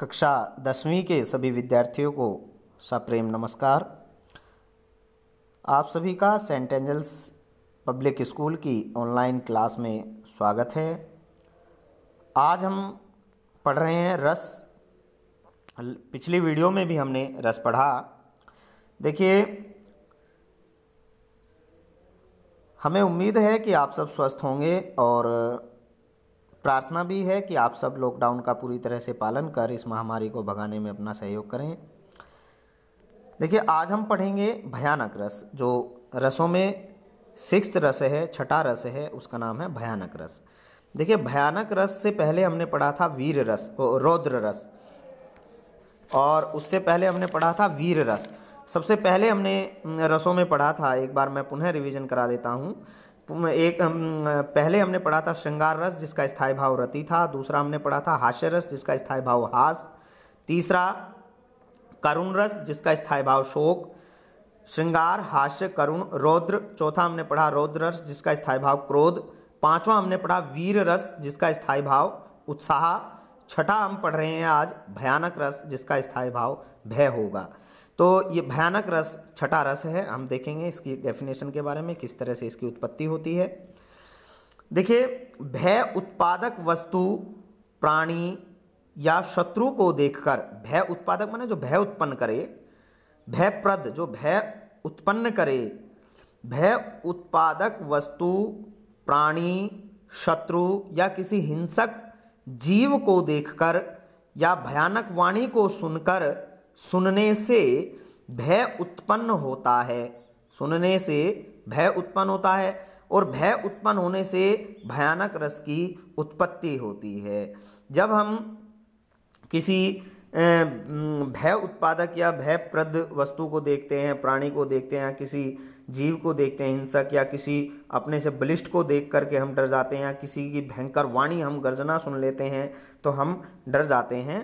कक्षा दसवीं के सभी विद्यार्थियों को सप्रेम नमस्कार आप सभी का सेंट एंजल्स पब्लिक स्कूल की ऑनलाइन क्लास में स्वागत है आज हम पढ़ रहे हैं रस पिछली वीडियो में भी हमने रस पढ़ा देखिए हमें उम्मीद है कि आप सब स्वस्थ होंगे और प्रार्थना भी है कि आप सब लॉकडाउन का पूरी तरह से पालन कर इस महामारी को भगाने में अपना सहयोग करें देखिए आज हम पढ़ेंगे भयानक रस जो रसों में सिक्स रस है छठा रस है उसका नाम है भयानक रस देखिए भयानक रस से पहले हमने पढ़ा था वीर रस रौद्र रस और उससे पहले हमने पढ़ा था वीर रस सबसे पहले हमने रसों में पढ़ा था एक बार मैं पुनः रिवीजन करा देता हूँ एक पहले हमने पढ़ा था श्रृंगार रस जिसका स्थायी भाव रति था दूसरा हमने पढ़ा था हास्य रस जिसका स्थायी भाव हास तीसरा करुण रस जिसका स्थायी भाव शोक श्रृंगार हास्य करुण रौद्र चौथा हमने पढ़ा रौद्र रस जिसका स्थायी भाव क्रोध पांचवा हमने पढ़ा वीर रस जिसका स्थायी भाव उत्साह छठा हम पढ़ रहे हैं आज भयानक रस जिसका स्थायी भाव भय होगा तो ये भयानक रस छठा रस है हम देखेंगे इसकी डेफिनेशन के बारे में किस तरह से इसकी उत्पत्ति होती है देखिए भय उत्पादक वस्तु प्राणी या शत्रु को देखकर भय उत्पादक माने जो भय उत्पन्न करे भयप्रद जो भय उत्पन्न करे भय उत्पादक वस्तु प्राणी शत्रु या किसी हिंसक जीव को देखकर या भयानक वाणी को सुनकर सुनने से भय उत्पन्न होता है सुनने से भय उत्पन्न होता है और भय उत्पन्न होने से भयानक रस की उत्पत्ति होती है जब हम किसी भय उत्पादक या भयप्रद वस्तु को देखते हैं प्राणी को देखते हैं किसी जीव को देखते हैं हिंसक या किसी अपने से बलिष्ठ को देख करके हम डर जाते हैं या किसी की भयंकर वाणी हम गर्जना सुन लेते हैं तो हम डर जाते हैं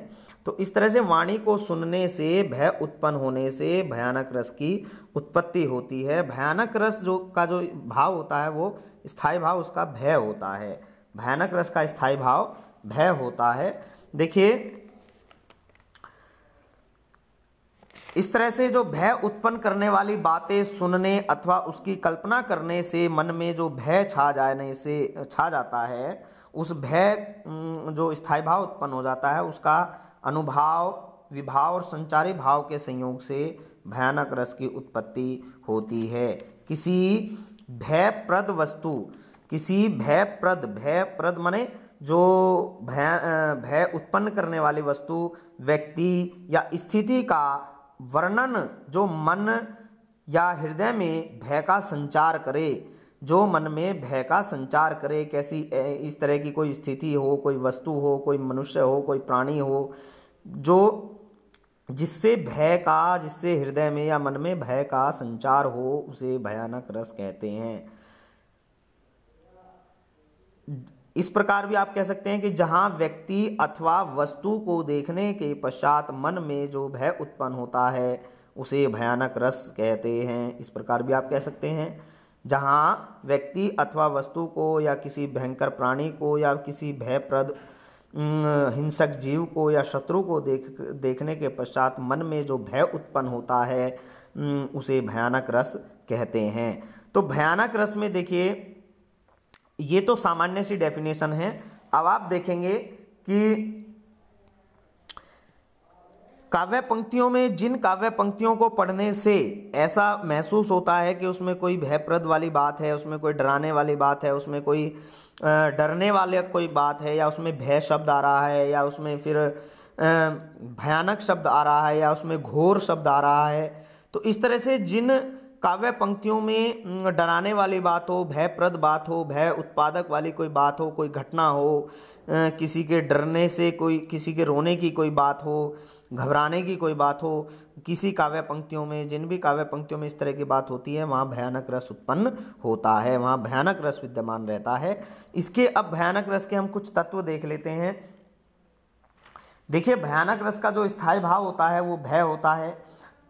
तो इस तरह से वाणी को सुनने से भय उत्पन्न होने से भयानक रस की उत्पत्ति होती है भयानक रस जो का जो भाव होता है वो स्थायी भाव उसका भय होता है भयानक रस का स्थायी भाव भय होता है देखिए इस तरह से जो भय उत्पन्न करने वाली बातें सुनने अथवा उसकी कल्पना करने से मन में जो भय छा जाने से छा जाता है उस भय जो स्थायी भाव उत्पन्न हो जाता है उसका अनुभाव विभाव और संचारी भाव के संयोग से भयानक रस की उत्पत्ति होती है किसी भयप्रद वस्तु किसी भयप्रद भयप्रद माने जो भय भय उत्पन्न करने वाली वस्तु व्यक्ति या स्थिति का वर्णन जो मन या हृदय में भय का संचार करे जो मन में भय का संचार करे कैसी इस तरह की कोई स्थिति हो कोई वस्तु हो कोई मनुष्य हो कोई प्राणी हो जो जिससे भय का जिससे हृदय में या मन में भय का संचार हो उसे भयानक रस कहते हैं इस प्रकार भी आप कह सकते हैं कि जहाँ व्यक्ति अथवा वस्तु को देखने के पश्चात मन में जो भय उत्पन्न होता है उसे भयानक रस कहते हैं इस प्रकार भी आप कह सकते हैं जहाँ व्यक्ति अथवा वस्तु को या किसी भयंकर प्राणी को या किसी भयप्रद हिंसक जीव को या शत्रु को देख देखने के पश्चात मन में जो भय उत्पन्न होता है उसे भयानक रस कहते हैं तो भयानक रस में देखिए ये तो सामान्य सी डेफिनेशन है अब आप देखेंगे कि काव्य पंक्तियों में जिन काव्य पंक्तियों को पढ़ने से ऐसा महसूस होता है कि उसमें कोई भयप्रद वाली बात है उसमें कोई डराने वाली बात है उसमें कोई डरने वाले कोई बात है या उसमें भय शब्द आ रहा है या उसमें फिर भयानक शब्द आ रहा है या उसमें घोर शब्द आ रहा है तो इस तरह से जिन काव्य पंक्तियों में डराने वाली बात हो भयप्रद बात हो भय उत्पादक वाली कोई बात हो कोई घटना हो किसी के डरने से कोई किसी के रोने की कोई बात हो घबराने की कोई बात हो किसी काव्य पंक्तियों में जिन भी काव्य पंक्तियों में इस तरह की बात होती है वहाँ भयानक रस उत्पन्न होता है वहाँ भयानक रस विद्यमान रहता है इसके अब भयानक रस के हम कुछ तत्व देख लेते हैं देखिए भयानक रस का जो स्थायी भाव होता है वो भय होता है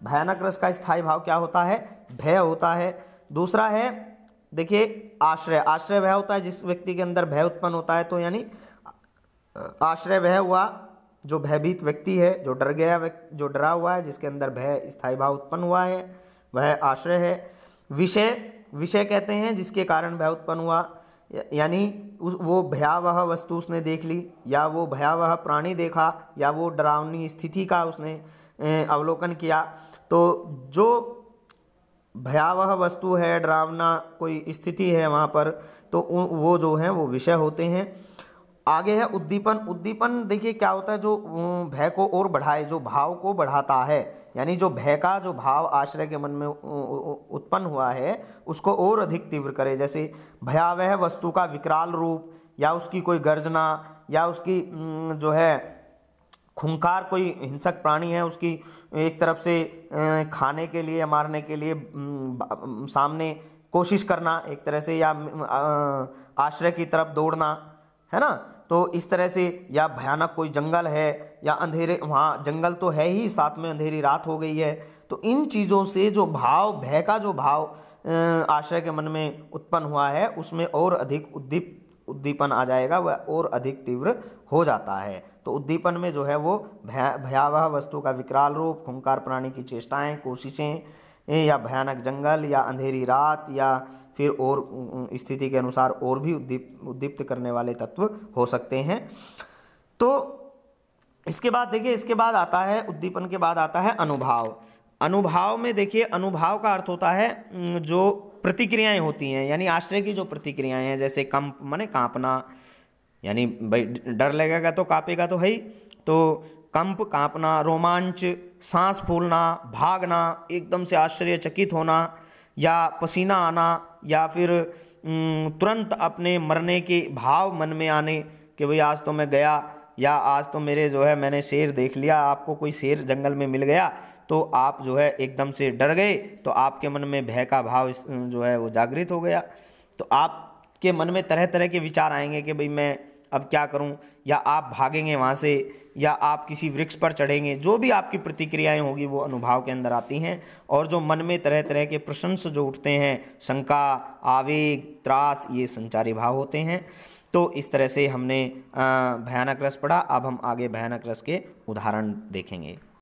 भयानक रस का स्थायी भाव क्या होता है भय होता है दूसरा है देखिए आश्रय आश्रय वह होता है जिस व्यक्ति के अंदर भय उत्पन्न होता है तो यानी आश्रय वह हुआ जो भयभीत व्यक्ति है जो डर गया व्यक्ति जो डरा हुआ है जिसके अंदर भय स्थायी भाव उत्पन्न हुआ है वह आश्रय है विषय विषय कहते हैं जिसके कारण भय उत्पन्न हुआ यानी उस वो भयावह वस्तु उसने देख ली या वो भयावह प्राणी देखा या वो डरावनी स्थिति का उसने अवलोकन किया तो जो भयावह वस्तु है डरावना कोई स्थिति है वहाँ पर तो वो जो हैं वो विषय होते हैं आगे है उद्दीपन उद्दीपन देखिए क्या होता है जो भय को और बढ़ाए जो भाव को बढ़ाता है यानी जो भय का जो भाव आश्रय के मन में उत्पन्न हुआ है उसको और अधिक तीव्र करे जैसे भयावह वस्तु का विकराल रूप या उसकी कोई गर्जना या उसकी जो है खुंकार कोई हिंसक प्राणी है उसकी एक तरफ से खाने के लिए मारने के लिए सामने कोशिश करना एक तरह से या आश्रय की तरफ दौड़ना है ना तो इस तरह से या भयानक कोई जंगल है या अंधेरे वहाँ जंगल तो है ही साथ में अंधेरी रात हो गई है तो इन चीज़ों से जो भाव भय का जो भाव आश्रय के मन में उत्पन्न हुआ है उसमें और अधिक उद्दीप उद्दीपन आ जाएगा वह और अधिक तीव्र हो जाता है तो उद्दीपन में जो है वो भया भयावह वस्तु का विकराल रूप खुंकार प्राणी की चेष्टाएँ कोशिशें या भयानक जंगल या अंधेरी रात या फिर और स्थिति के अनुसार और भी उद्दीप उद्दीप्त करने वाले तत्व हो सकते हैं तो इसके बाद देखिए इसके बाद आता है उद्दीपन के बाद आता है अनुभाव अनुभाव में देखिए अनुभाव का अर्थ होता है जो प्रतिक्रियाएं होती हैं यानी आश्रय की जो प्रतिक्रियाएं हैं जैसे कंप माने कांपना यानी भाई डर लगेगा तो कांपेगा तो है ही तो कंप कांपना रोमांच सांस फूलना भागना एकदम से आश्चर्यचकित होना या पसीना आना या फिर तुरंत अपने मरने के भाव मन में आने कि भाई आज तो मैं गया या आज तो मेरे जो है मैंने शेर देख लिया आपको कोई शेर जंगल में मिल गया तो आप जो है एकदम से डर गए तो आपके मन में भय का भाव जो है वो जागृत हो गया तो आपके मन में तरह तरह के विचार आएंगे कि भाई मैं अब क्या करूं या आप भागेंगे वहाँ से या आप किसी वृक्ष पर चढ़ेंगे जो भी आपकी प्रतिक्रियाएं होगी वो अनुभाव के अंदर आती हैं और जो मन में तरह तरह के प्रशंस जो उठते हैं शंका आवेग त्रास ये संचारी भाव होते हैं तो इस तरह से हमने भयानक रस पढ़ा अब हम आगे भयानक रस के उदाहरण देखेंगे